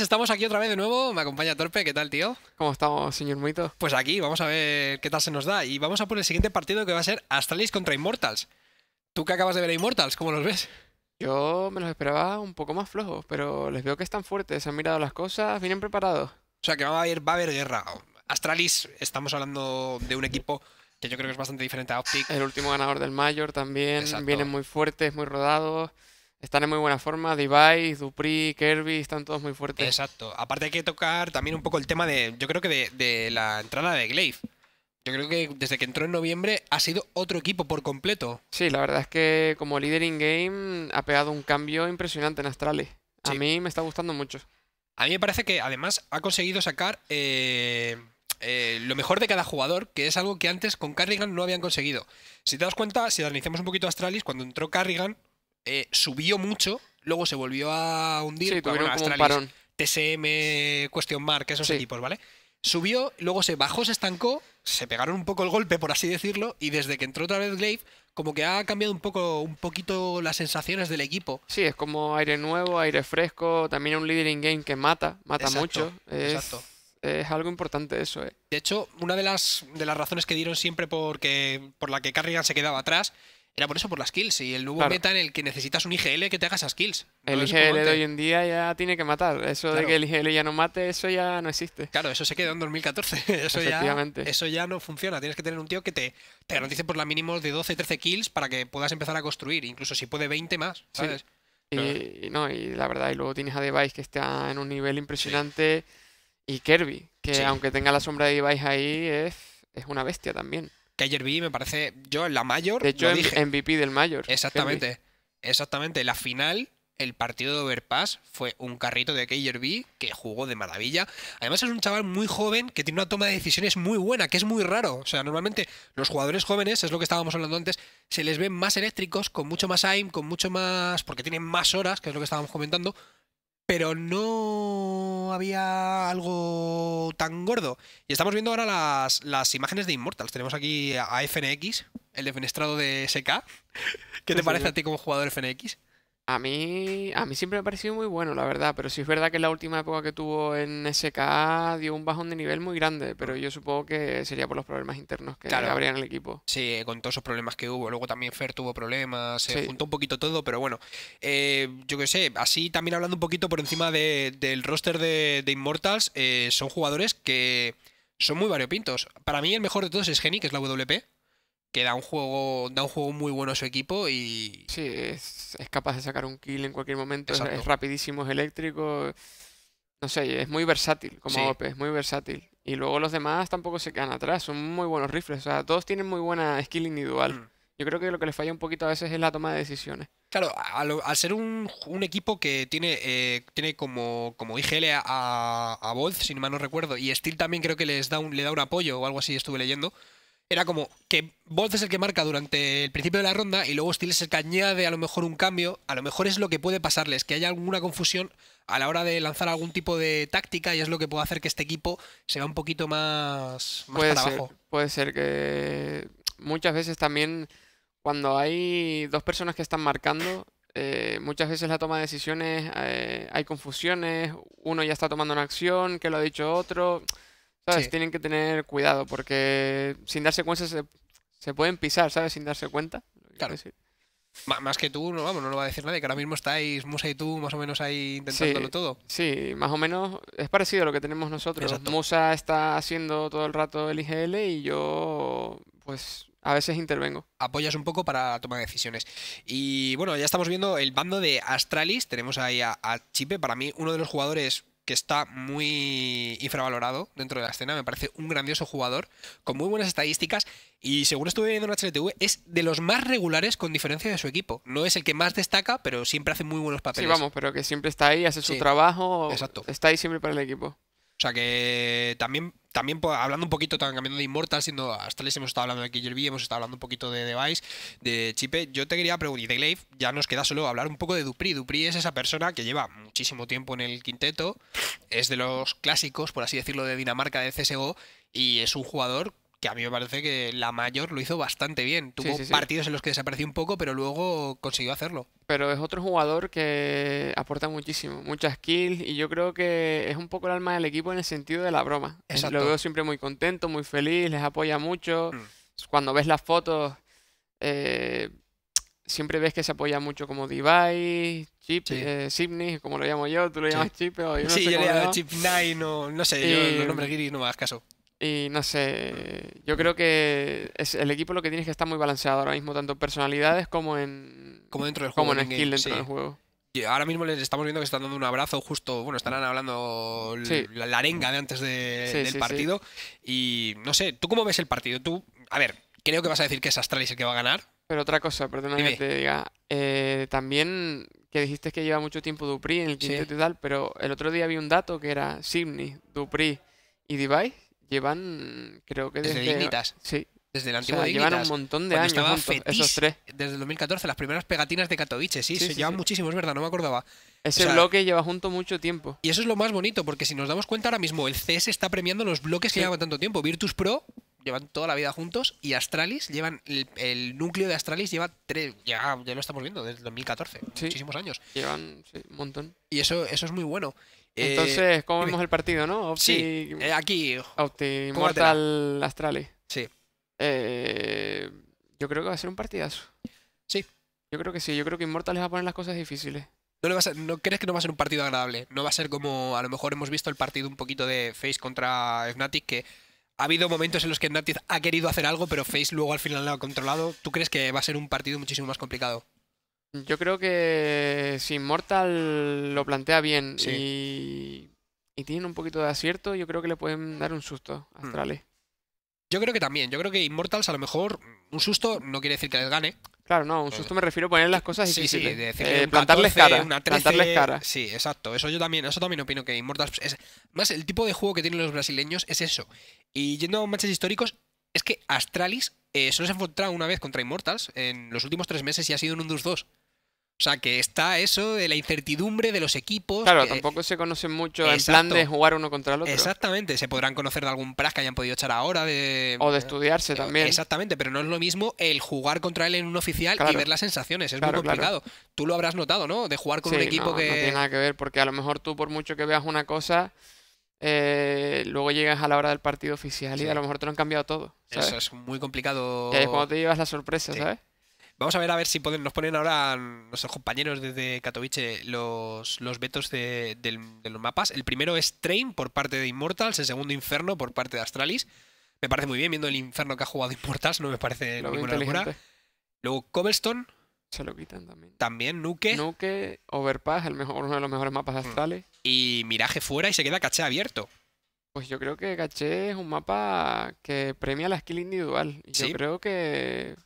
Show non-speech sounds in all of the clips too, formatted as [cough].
estamos aquí otra vez de nuevo. Me acompaña Torpe, ¿qué tal, tío? ¿Cómo estamos, señor Muito? Pues aquí, vamos a ver qué tal se nos da. Y vamos a por el siguiente partido que va a ser Astralis contra Immortals. ¿Tú que acabas de ver a Immortals? ¿Cómo los ves? Yo me los esperaba un poco más flojos, pero les veo que están fuertes, han mirado las cosas, vienen preparados. O sea que va a haber, va a haber guerra. Astralis, estamos hablando de un equipo que yo creo que es bastante diferente a Optic. El último ganador del Major también, vienen muy fuertes, muy rodados. Están en muy buena forma, Device, Dupri, Kirby, están todos muy fuertes. Exacto. Aparte hay que tocar también un poco el tema de, yo creo que de, la entrada de Glaive. Yo creo que desde que entró en noviembre ha sido otro equipo por completo. Sí, la verdad es que como líder in-game ha pegado un cambio impresionante en Astralis. A mí me está gustando mucho. A mí me parece que además ha conseguido sacar eh, eh, lo mejor de cada jugador, que es algo que antes con Carrigan no habían conseguido. Si te das cuenta, si analizamos un poquito Astralis, cuando entró Carrigan, eh, subió mucho, luego se volvió a hundir. TSM, question mark, esos equipos, ¿vale? Subió, luego se bajó, se estancó, se pegaron un poco el golpe, por así decirlo, y desde que entró otra vez Glaive, como que ha cambiado un poco, un poquito las sensaciones del equipo. Sí, es como aire nuevo, aire fresco, también un in game que mata, mata mucho. Es, exacto. Es algo importante eso, eh. De hecho, una de las, de las razones que dieron siempre porque, por la que Carrigan se quedaba atrás era por eso, por las kills. Y el nuevo meta en el que necesitas un IGL que te haga esas kills. el IGL de hoy en día ya tiene que matar. Eso de que el IGL ya no mate, eso ya no existe. Claro, eso se quedó en 2014. [laughs] Eso, ya, eso ya no funciona. Tienes que tener un tío que te, te garantice por la mínimo de 12, 13 kills para que puedas empezar a construir. Incluso si puede 20 más, ¿sabes? Y, no, y la verdad, y luego tienes a Device que está en un nivel impresionante. Y Kirby, que aunque tenga la sombra de Device ahí, es, es una bestia también que me parece, yo en la mayor. yo dije. MVP del mayor. Exactamente. Exactamente. La final, el partido de Overpass fue un carrito de Keyer B que jugó de maravilla. Además, es un chaval muy joven que tiene una toma de decisiones muy buena, que es muy raro. O sea, normalmente los jugadores jóvenes, es lo que estábamos hablando antes, se les ven más eléctricos, con mucho más aim, con mucho más. porque tienen más horas, que es lo que estábamos comentando pero no había algo tan gordo. Y estamos viendo ahora las, imágenes de Immortals. Tenemos aquí a FNX, el defenestrado de SK. ¿Qué te parece a ti como jugador FNX? A mí, a mí siempre me ha parecido muy bueno, la verdad, pero sí es verdad que en la última época que tuvo en SK dio un bajón de nivel muy grande, pero ah. yo supongo que sería por los problemas internos que habría en el equipo. Sí, con todos esos problemas que hubo. Luego también Fer tuvo problemas, se juntó un poquito todo, pero bueno, eh, yo qué sé, así también hablando un poquito por encima del roster de, Inmortals, Immortals, eh, son jugadores que son muy variopintos. Para mí el mejor de todos es Geni, que es la WP que da un juego da un juego muy bueno a su equipo y sí es, capaz de sacar un kill en cualquier momento es, rapidísimo es eléctrico no sé es muy versátil como sí. es muy versátil y luego los demás tampoco se quedan atrás son muy buenos rifles o sea todos tienen muy buena skill individual mm. yo creo que lo que les falla un poquito a veces es la toma de decisiones claro al, ser un, un, equipo que tiene eh, tiene como como IGL a a volt si mal no recuerdo y Steel también creo que les da un le da un apoyo o algo así estuve leyendo era como que vos es el que marca durante el principio de la ronda y luego Steel es el que añade a lo mejor un cambio. A lo mejor es lo que puede pasarles, que haya alguna confusión a la hora de lanzar algún tipo de táctica y es lo que puede hacer que este equipo se vea un poquito más, puede para ser, abajo. Puede ser que muchas veces también cuando hay dos personas que están marcando, eh, muchas veces la toma de decisiones eh, hay confusiones, uno ya está tomando una acción que lo ha dicho otro. Tienen que tener cuidado porque sin darse cuenta se, pueden pisar, ¿sabes? Sin darse cuenta. Claro. Más que tú, no, vamos, no lo va a decir nadie, que ahora mismo estáis, Musa y tú, más o menos ahí intentándolo todo. Sí, más o menos es parecido a lo que tenemos nosotros. Musa está haciendo todo el rato el IGL y yo, pues, a veces intervengo. Apoyas un poco para tomar toma de decisiones. Y bueno, ya estamos viendo el bando de Astralis. Tenemos ahí a Chipe, para mí uno de los jugadores que está muy infravalorado dentro de la escena. Me parece un grandioso jugador, con muy buenas estadísticas. Y según estuve viendo en HLTV, es de los más regulares con diferencia de su equipo. No es el que más destaca, pero siempre hace muy buenos papeles. Sí, vamos, pero que siempre está ahí, hace su trabajo. Exacto. Está ahí siempre para el equipo. O sea que también, también pues, hablando un poquito, también cambiando de Immortal, siendo hasta les hemos estado hablando de Killer B, hemos estado hablando un poquito de Device, de Chipe, yo te quería preguntar, y de Glaive, ya nos queda solo hablar un poco de Dupri. Dupri es esa persona que lleva muchísimo tiempo en el quinteto, es de los clásicos, por así decirlo, de Dinamarca, de CSGO, y es un jugador que a mí me parece que la mayor lo hizo bastante bien. Tuvo partidos en los que desapareció un poco, pero luego consiguió hacerlo. Pero es otro jugador que aporta muchísimo, muchas kills, y yo creo que es un poco el alma del equipo en el sentido de la broma. Exacto. Lo veo siempre muy contento, muy feliz, les apoya mucho. Mm. Cuando ves las fotos, eh, siempre ves que se apoya mucho como Device, Chip, eh, Sydney, como lo llamo yo, tú lo llamas Chip, o yo no sí, yo le llamo Chip Nine, no, sé, yo eh, los nombres Giri, no me hagas caso. Y no sé, yo creo que es el equipo lo que tiene es que estar muy balanceado ahora mismo, tanto en personalidades como en, como dentro del juego, skill dentro del juego. Y ahora mismo les estamos viendo que están dando un abrazo justo, bueno, estarán hablando la, arenga de antes del partido. Y no sé, ¿tú cómo ves el partido? Tú, a ver, creo que vas a decir que es Astralis el que va a ganar. Pero otra cosa, perdona que te diga, eh, también que dijiste que lleva mucho tiempo Dupri en el quinteto y tal, pero el otro día vi un dato que era Sydney, Dupri y Device Llevan, creo que desde... desde Dignitas. Sí. Desde el antiguo Llevan un montón de años esos tres. Desde el 2014, las primeras pegatinas de Katowice, sí, se llevan muchísimo, es verdad, no me acordaba. Ese bloque lleva junto mucho tiempo. Y eso es lo más bonito, porque si nos damos cuenta ahora mismo, el CS está premiando los bloques que llevan tanto tiempo. Virtus Pro llevan toda la vida juntos y Astralis llevan el, núcleo de Astralis lleva tres ya, ya lo estamos viendo desde el 2014 muchísimos años llevan sí, un montón y eso eso es muy bueno entonces, eh, ¿cómo vemos el partido, no? sí, eh, aquí. Mortal Astralis. Sí. Eh, yo creo que va a ser un partidazo. Sí. Yo creo que sí, yo creo que Immortal les va a poner las cosas difíciles. ¿No, crees que no va a ser un partido agradable? No va a ser como a lo mejor hemos visto el partido un poquito de Face contra Fnatic, que ha habido momentos en los que Fnatic ha querido hacer algo, pero Face luego al final lo ha controlado. ¿Tú crees que va a ser un partido muchísimo más complicado? Yo creo que si Immortal lo plantea bien y, tiene un poquito de acierto, yo creo que le pueden dar un susto a mm. Astralis. Yo creo que también. Yo creo que Immortals a lo mejor un susto no quiere decir que les gane. Claro, no, un eh, susto me refiero a poner las cosas y sí, sí, de eh, plantarles cara, plantarles cara. Sí, exacto. Eso yo también, eso también opino que Immortals es más el tipo de juego que tienen los brasileños es eso. Y yendo a matches históricos, es que Astralis eh, solo se ha enfrentado una vez contra Immortals en los últimos tres meses y ha sido en un 2-2. O sea, que está eso, de la incertidumbre de los equipos. Claro, tampoco se conocen mucho en plan de jugar uno contra el otro. Exactamente, se podrán conocer de algún pras que hayan podido echar ahora. De... O de estudiarse eh, también. Exactamente, pero no es lo mismo el jugar contra él en un oficial y ver las sensaciones. Es muy complicado. Tú lo habrás notado, ¿no? De jugar con un equipo que. No tiene nada que ver, porque a lo mejor tú, por mucho que veas una cosa. Eh, luego llegas a la hora del partido oficial y a lo mejor te lo han cambiado todo. Eso es muy complicado. Y es cuando te llevas la sorpresa, ¿sabes? Vamos a ver a ver si nos ponen ahora nuestros compañeros desde Katowice los, los vetos de, los mapas. El primero es Train por parte de Immortals, el segundo Inferno por parte de Astralis. Me parece muy bien, viendo el Inferno que ha jugado Immortals, no me parece Lo ninguna locura. Luego Cobblestone. Se lo quitan también. También Nuke. Nuke, Overpass, el mejor, uno de los mejores mapas de mm. Astralis. Y Miraje fuera y se queda caché abierto. Pues yo creo que Caché es un mapa que premia la skill individual. Y yo creo que.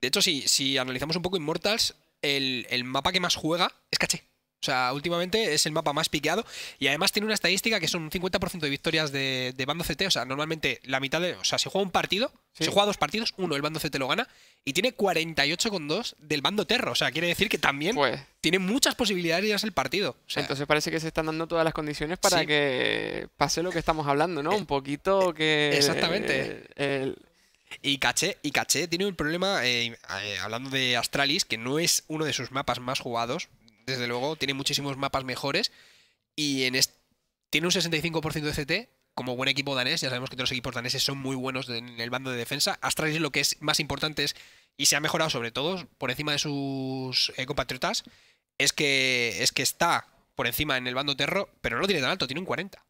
De hecho, si, si analizamos un poco Immortals, el, el mapa que más juega es caché. O sea, últimamente es el mapa más piqueado y además tiene una estadística que son un 50% de victorias de, de, bando CT. O sea, normalmente la mitad de. O sea, si juega un partido, si juega dos partidos, uno el bando CT lo gana y tiene 48,2 del bando Terro. O sea, quiere decir que también pues. tiene muchas posibilidades de ganarse el partido. O sea, entonces parece que se están dando todas las condiciones para que pase lo que estamos hablando, ¿no? Eh, un poquito eh, que. Exactamente. el, y Caché, y Caché tiene un problema, eh, eh, hablando de Astralis, que no es uno de sus mapas más jugados. Desde luego, tiene muchísimos mapas mejores. Y tiene un 65% de CT, como buen equipo danés. Ya sabemos que todos los equipos daneses son muy buenos en el bando de defensa. Astralis lo que es más importante es, y se ha mejorado sobre todo por encima de sus eh, compatriotas, es que, está por encima en el bando terror, pero no lo tiene tan alto, tiene un 40.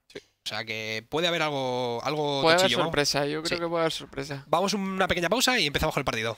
O sea que puede haber algo, algo puede haber sorpresa, yo creo que puede haber sorpresa. Vamos una pequeña pausa y empezamos con el partido.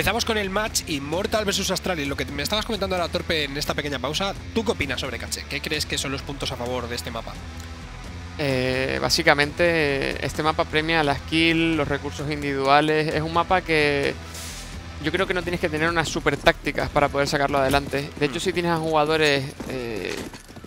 Empezamos con el match Immortal vs Astralis. Lo que me estabas comentando ahora, Torpe, en esta pequeña pausa, ¿tú qué opinas sobre Cache? ¿Qué crees que son los puntos a favor de este mapa? Eh, básicamente, este mapa premia la skill, los recursos individuales. Es un mapa que yo creo que no tienes que tener unas super tácticas para poder sacarlo adelante. De hecho, mm. si tienes a jugadores eh,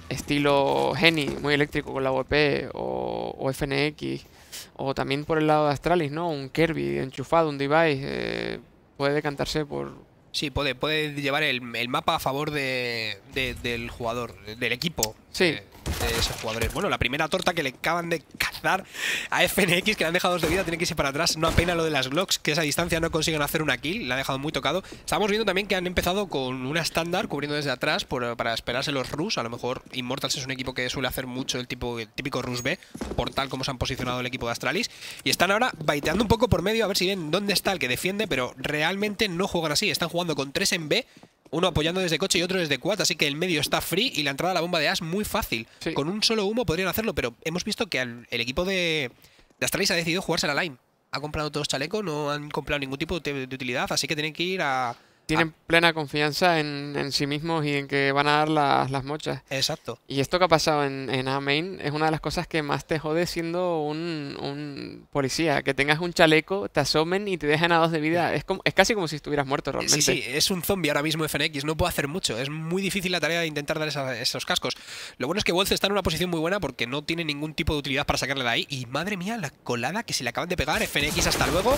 estilo Geni, muy eléctrico con la WP, o, FNX, o también por el lado de Astralis, ¿no? Un Kirby enchufado, un device. Eh, puede decantarse por... Sí, puede, puede llevar el, mapa a favor de, del jugador, del equipo. Sí. Eh, de esos jugadores. Bueno, la primera torta que le acaban de cazar a FNX, que le han dejado dos de vida, tiene que irse para atrás. No apena lo de las Glocks, que a esa distancia no consiguen hacer una kill, la ha dejado muy tocado. Estamos viendo también que han empezado con una estándar, cubriendo desde atrás, para esperarse los Rus. A lo mejor Immortals es un equipo que suele hacer mucho el, tipo, típico Rus B, por tal como se han posicionado el equipo de Astralis. Y están ahora baiteando un poco por medio, a ver si ven dónde está el que defiende, pero realmente no juegan así. Están jugando con 3 en B, uno apoyando desde coche y otro desde quad, así que el medio está free y la entrada a la bomba de As muy fácil. Con un solo humo podrían hacerlo, pero hemos visto que el, equipo de, de Astralis ha decidido jugarse la line. Ha comprado todos chalecos, no han comprado ningún tipo de utilidad, así que tienen que ir a, tienen ah. plena confianza en, sí mismos y en que van a dar las, mochas. Exacto. Y esto que ha pasado en, A Main es una de las cosas que más te jode siendo un, policía. Que tengas un chaleco, te asomen y te dejan a dos de vida. Es, como, es casi como si estuvieras muerto realmente. Sí, sí, es un zombie ahora mismo FNX. No puedo hacer mucho. Es muy difícil la tarea de intentar dar esos cascos. Lo bueno es que Wolf está en una posición muy buena porque no tiene ningún tipo de utilidad para sacarle de ahí. Y madre mía, la colada que se le acaban de pegar. FNX, hasta luego.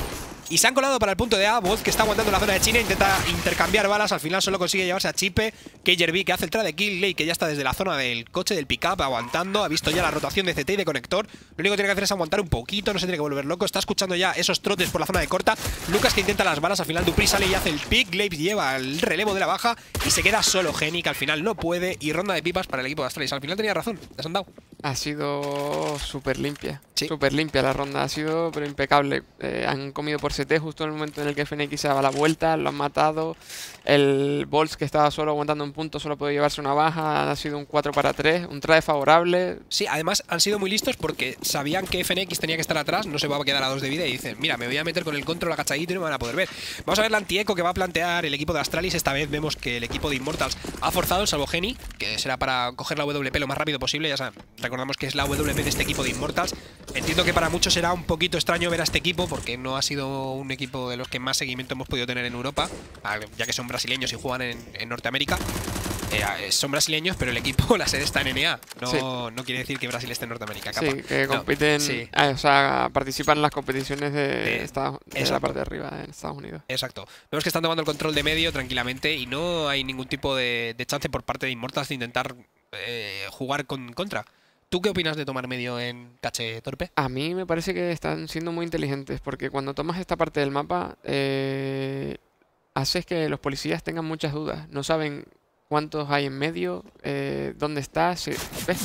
Y se han colado para el punto de A. Voz que está aguantando la zona de China. Intenta intercambiar balas. Al final solo consigue llevarse a Chipe. Keyer B que hace el trade de Kill. Ley que ya está desde la zona del coche del pick up aguantando. Ha visto ya la rotación de CT y de conector. Lo único que tiene que hacer es aguantar un poquito. No se tiene que volver loco. Está escuchando ya esos trotes por la zona de corta. Lucas que intenta las balas. Al final Dupri sale y hace el pick. Glaive lleva el relevo de la baja. Y se queda solo Geni que al final no puede. Y ronda de pipas para el equipo de Astralis. Al final tenía razón. Les han dado. Ha sido súper limpia. Súper limpia la ronda, ha sido pero impecable. Eh, han comido por CT justo en el momento en el que FNX se daba la vuelta, lo han matado. El Bols, que estaba solo aguantando un punto solo puede llevarse una baja. Ha sido un 4 para 3, un trade favorable. Sí, además han sido muy listos porque sabían que FNX tenía que estar atrás, no se va a quedar a dos de vida y dicen, mira, me voy a meter con el control agachadito y no me van a poder ver. Vamos a ver la antieco que va a plantear el equipo de Astralis. Esta vez vemos que el equipo de Immortals ha forzado, salvo Geni, que será para coger la WP lo más rápido posible, ya saben recordamos que es la WP de este equipo de Immortals. Entiendo que para muchos será un poquito extraño ver a este equipo, porque no ha sido un equipo de los que más seguimiento hemos podido tener en Europa, ya que son brasileños y juegan en, Norteamérica. Eh, eh, son brasileños, pero el equipo, [laughs] la sede está en NA. No, quiere decir que Brasil esté en Norteamérica. Sí, que compiten, ah, o sea, participan en las competiciones de, esta la parte de arriba, en Estados Unidos. Exacto. Vemos que están tomando el control de medio tranquilamente y no hay ningún tipo de, chance por parte de Immortals de intentar eh, jugar con, contra. ¿Tú qué opinas de tomar medio en caché torpe? A mí me parece que están siendo muy inteligentes porque cuando tomas esta parte del mapa eh, haces que los policías tengan muchas dudas. No saben cuántos hay en medio, eh, dónde estás. ¿ves?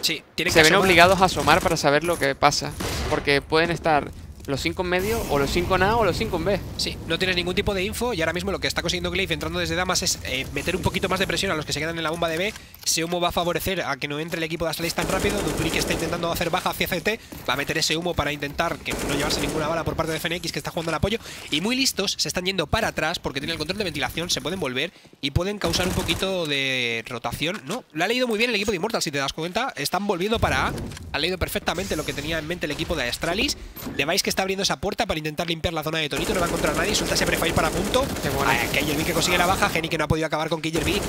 Se ven obligados a asomar para saber lo que pasa porque pueden estar los 5 en medio, o los 5 en A o los 5 en B. Sí, no tienes ningún tipo de info y ahora mismo lo que está consiguiendo Glaive entrando desde Damas es eh, meter un poquito más de presión a los que se quedan en la bomba de B. Ese humo va a favorecer a que no entre el equipo de Astralis tan rápido. Duplique está intentando hacer baja hacia CT. Va a meter ese humo para intentar que no llevarse ninguna bala por parte de FNX que está jugando al apoyo. Y muy listos, se están yendo para atrás porque tiene el control de ventilación, se pueden volver y pueden causar un poquito de rotación. No, lo ha leído muy bien el equipo de Immortal, si te das cuenta. Están volviendo para A. Ha leído perfectamente lo que tenía en mente el equipo de Astralis. debáis que está abriendo esa puerta para intentar limpiar la zona de Torito. No va a encontrar nadie. Suelta ese prefire para punto. que consigue la baja. Geni que no ha podido acabar con B.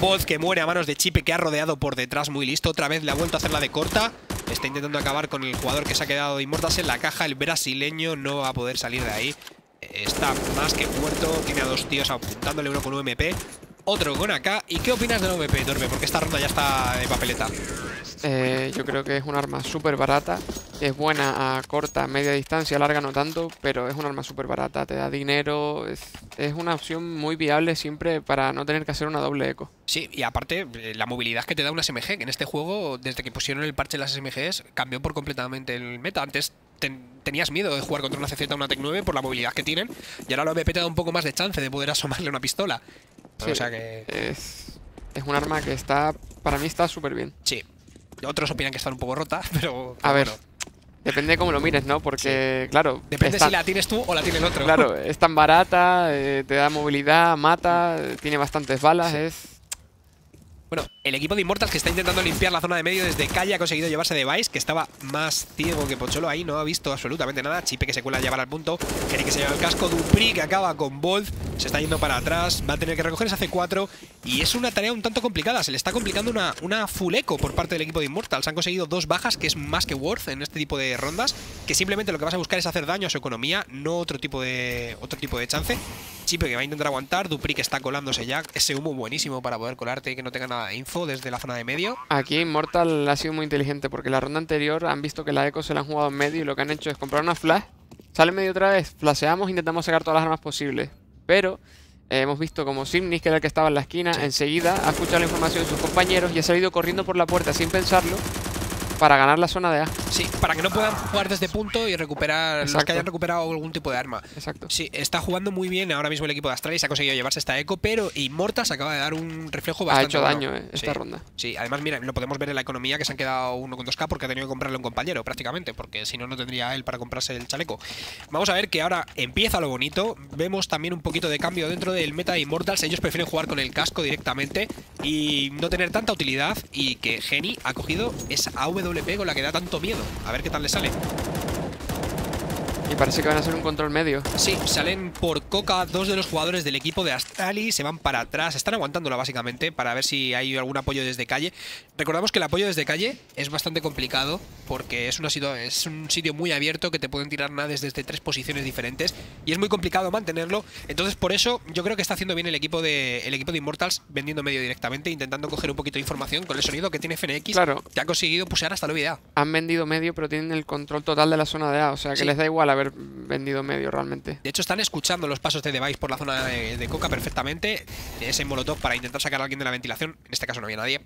Voz que muere a manos de Chipe que ha rodeado por detrás. Muy listo. Otra vez le ha vuelto a hacer la de corta. Está intentando acabar con el jugador que se ha quedado inmortal en la caja. El brasileño no va a poder salir de ahí. Está más que muerto. Tiene a dos tíos apuntándole uno con un MP. Otro con acá. ¿Y qué opinas del MP Torbe? Porque esta ronda ya está de papeleta. Eh, yo creo que es un arma súper barata. Es buena a corta, media distancia, larga no tanto, pero es un arma súper barata. Te da dinero. Es, una opción muy viable siempre para no tener que hacer una doble eco. Sí, y aparte eh, la movilidad que te da una SMG, que en este juego, desde que pusieron el parche las SMGs, cambió por completamente el meta. Antes tenías miedo de jugar contra una CZ o una Tec 9 por la movilidad que tienen, y ahora la BP te da un poco más de chance de poder asomarle una pistola. Sí, o sea que... Es, es un arma que está, para mí está súper bien. Sí. Otros opinan que está un poco rota, [laughs] pero. a ver. Depende cómo lo mires, ¿no? Porque, claro. Depende si la tienes tú o la tiene el otro. Claro, [laughs] es tan barata, eh, te da movilidad, mata, tiene bastantes balas, es. Bueno, el equipo de Immortals que está intentando limpiar la zona de medio desde calle ha conseguido llevarse de Vice, que estaba más ciego que Pocholo ahí, no ha visto absolutamente nada. Chipe que se cuela llevar al punto, tiene que se lleva el casco, Dupri que acaba con Bolt, se está yendo para atrás, va a tener que recoger esa C4 y es una tarea un tanto complicada, se le está complicando una, una full eco por parte del equipo de Immortals. Han conseguido dos bajas, que es más que worth en este tipo de rondas, que simplemente lo que vas a buscar es hacer daño a su economía, no otro tipo de, otro tipo de chance. Chipe que va a intentar aguantar. Dupri que está colándose ya. Ese humo buenísimo para poder colarte y que no tenga nada de info desde la zona de medio. Aquí mortal, ha sido muy inteligente porque la ronda anterior han visto que la eco se la han jugado en medio y lo que han hecho es comprar una flash. Sale medio otra vez, flasheamos, intentamos sacar todas las armas posibles. Pero eh, hemos visto como Simnis, que era el que estaba en la esquina, enseguida ha escuchado la información de sus compañeros y ha salido corriendo por la puerta sin pensarlo para ganar la zona de A. Sí, para que no puedan jugar desde punto y recuperar los que hayan recuperado algún tipo de arma. Exacto. Sí, está jugando muy bien ahora mismo el equipo de Astralis, ha conseguido llevarse esta eco, pero Immortals acaba de dar un reflejo bastante Ha hecho daño eh, esta ronda. Sí, además, mira, lo podemos ver en la economía que se han quedado uno con 2K porque ha tenido que comprarle un compañero prácticamente, porque si no, no tendría él para comprarse el chaleco. Vamos a ver que ahora empieza lo bonito, vemos también un poquito de cambio dentro del meta de Immortals, ellos prefieren jugar con el casco directamente y no tener tanta utilidad y que Geni ha cogido esa AW le pego, la que da tanto miedo. A ver qué tal le sale. Y parece que van a hacer un control medio. Sí, salen por coca dos de los jugadores del equipo de Astralis, se van para atrás, están aguantándola básicamente para ver si hay algún apoyo desde calle. Recordamos que el apoyo desde calle es bastante complicado porque es, es un sitio muy abierto que te pueden tirar nades desde tres posiciones diferentes y es muy complicado mantenerlo. Entonces por eso yo creo que está haciendo bien el equipo de, el equipo de Immortals vendiendo medio directamente, intentando coger un poquito de información con el sonido que tiene FNX, claro. que ha conseguido pusear hasta la vida. Han vendido medio pero tienen el control total de la zona de A, o sea que les da igual a vendido medio realmente. De hecho, están escuchando los pasos de Device por la zona de, Coca perfectamente. Ese molotov para intentar sacar a alguien de la ventilación. En este caso no había nadie.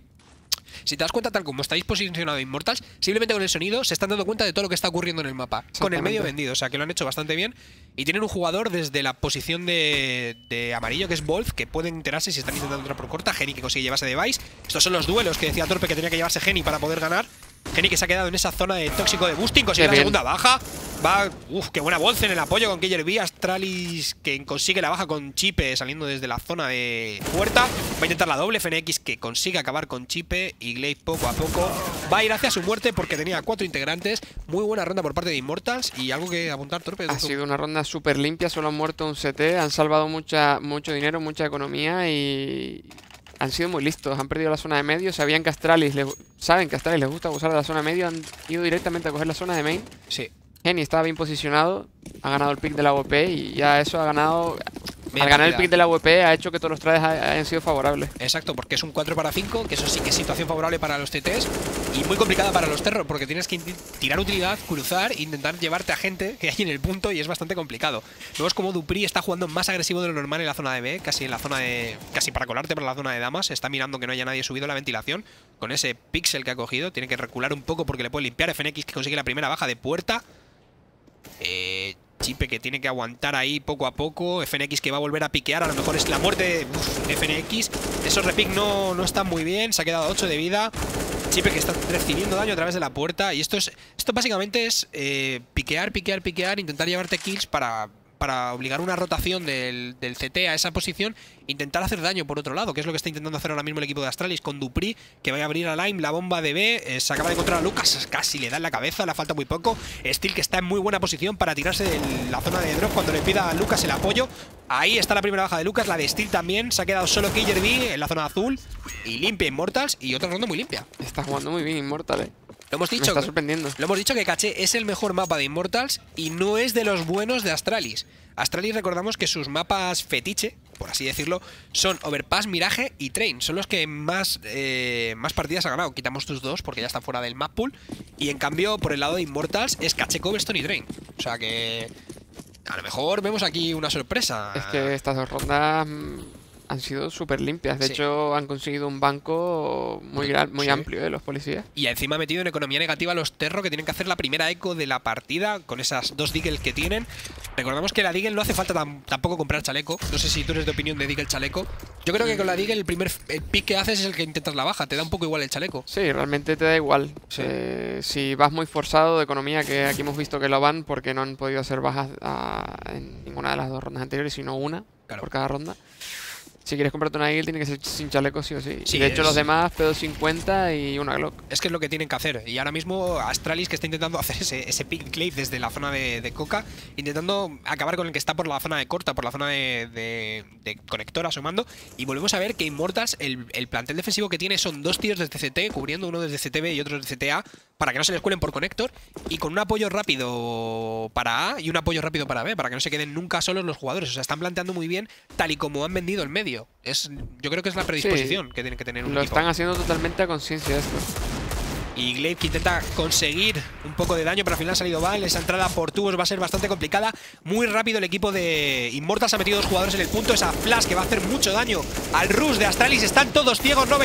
Si te das cuenta, tal como estáis posicionados Immortals, simplemente con el sonido se están dando cuenta de todo lo que está ocurriendo en el mapa. Con el medio vendido, o sea que lo han hecho bastante bien. Y tienen un jugador desde la posición de, amarillo, que es Wolf, que puede enterarse si están intentando entrar por corta. Geni que consigue llevarse Device. Estos son los duelos que decía Torpe que tenía que llevarse Geni para poder ganar. Geni que se ha quedado en esa zona de tóxico de boosting, consigue la segunda baja. Va, ¡uf! qué buena bolsa en el apoyo con Killer B. Astralis que consigue la baja con Chipe saliendo desde la zona de puerta. Va a intentar la doble FNX que consigue acabar con Chipe. Y Glaive poco a poco va a ir hacia su muerte porque tenía cuatro integrantes. Muy buena ronda por parte de Immortals. Y algo que apuntar, Torpe. Ha sido una ronda súper limpia. Solo han muerto un CT. Han salvado mucha, mucho dinero, mucha economía. Y han sido muy listos, han perdido la zona de medio, sabían que Astralis les, saben que Astralis les gusta abusar de la zona de medio, han ido directamente a coger la zona de main. Sí. Geni estaba bien posicionado, ha ganado el pick de la OP y ya eso ha ganado al ganar el pick de la VP e ha hecho que todos los trades hayan sido favorables. Exacto, porque es un 4 para 5, que eso sí que es situación favorable para los TTs y muy complicada para los Terror, porque tienes que tirar utilidad, cruzar e intentar llevarte a gente que hay en el punto y es bastante complicado. luego es como Dupri está jugando más agresivo de lo normal en la zona de B, casi en la zona de casi para colarte para la zona de damas, está mirando que no haya nadie subido la ventilación con ese pixel que ha cogido, tiene que recular un poco porque le puede limpiar FNX que consigue la primera baja de puerta. Eh Chipe que tiene que aguantar ahí poco a poco. FNX que va a volver a piquear. A lo mejor es la muerte de FNX. Esos repic no, no están muy bien. Se ha quedado 8 de vida. Chipe que está recibiendo daño a través de la puerta. Y esto es esto básicamente es eh, piquear, piquear, piquear. Intentar llevarte kills para para obligar una rotación del, CT a esa posición, intentar hacer daño por otro lado, que es lo que está intentando hacer ahora mismo el equipo de Astralis con Dupri, que va a abrir a Lime, la bomba de B, eh, se acaba de encontrar a Lucas, casi le da en la cabeza, le falta muy poco, Steel que está en muy buena posición para tirarse de la zona de drop cuando le pida a Lucas el apoyo, ahí está la primera baja de Lucas, la de Steel también, se ha quedado solo Killer B en la zona azul, y limpia Immortals, y otra ronda muy limpia. Está jugando muy bien Inmortal, eh. Lo hemos dicho. Lo hemos dicho que Caché es el mejor mapa de Immortals y no es de los buenos de Astralis. Astralis recordamos que sus mapas fetiche, por así decirlo, son Overpass, Mirage y Train. Son los que más, eh, más partidas ha ganado. Quitamos tus dos porque ya están fuera del map pool. Y en cambio, por el lado de Immortals, es Caché, Cobblestone y Train. O sea que... A lo mejor vemos aquí una sorpresa. Es que estas dos rondas han sido súper limpias. De hecho, han conseguido un banco muy gran, muy amplio de ¿eh? los policías. Y encima ha metido en economía negativa a los Terro, que tienen que hacer la primera eco de la partida con esas dos Deagle que tienen. Recordamos que la Deagle no hace falta tampoco comprar chaleco. No sé si tú eres de opinión de Deagle chaleco. Yo creo que con la Deagle el primer pick que haces es el que intentas la baja. Te da un poco igual el chaleco. Sí, realmente te da igual. Eh, si vas muy forzado de economía, que aquí hemos visto que lo van porque no han podido hacer bajas ah, en ninguna de las dos rondas anteriores, sino una por cada ronda si quieres comprarte una Eagle tiene que ser sin chaleco sí o sí. de hecho los demás p 50 y una Glock. Es que es lo que tienen que hacer. Y ahora mismo Astralis que está intentando [laughs] hacer ese, ese pick clave desde la zona de, Coca, intentando acabar con el que está por la zona de corta, por la zona de, conector de Y volvemos a ver que Immortals, el, plantel defensivo que tiene son dos tiros desde CT, cubriendo uno desde CTB y otro desde CTA, para que no se les cuelen por conector. Y con un apoyo rápido para A y un apoyo rápido para B, para que no se queden nunca solos los jugadores. O sea, están planteando muy bien tal y como han vendido el medio. Es, yo creo que es la predisposición que tiene que tener un Lo están haciendo totalmente a conciencia esto. Y Glaive que intenta conseguir un poco de daño, pero al final ha salido mal. Esa entrada por tubos va a ser bastante complicada. Muy rápido el equipo de Immortals ha metido dos jugadores en el punto. Esa Flash que va a hacer mucho daño al rush de Astralis. Están todos ciegos, no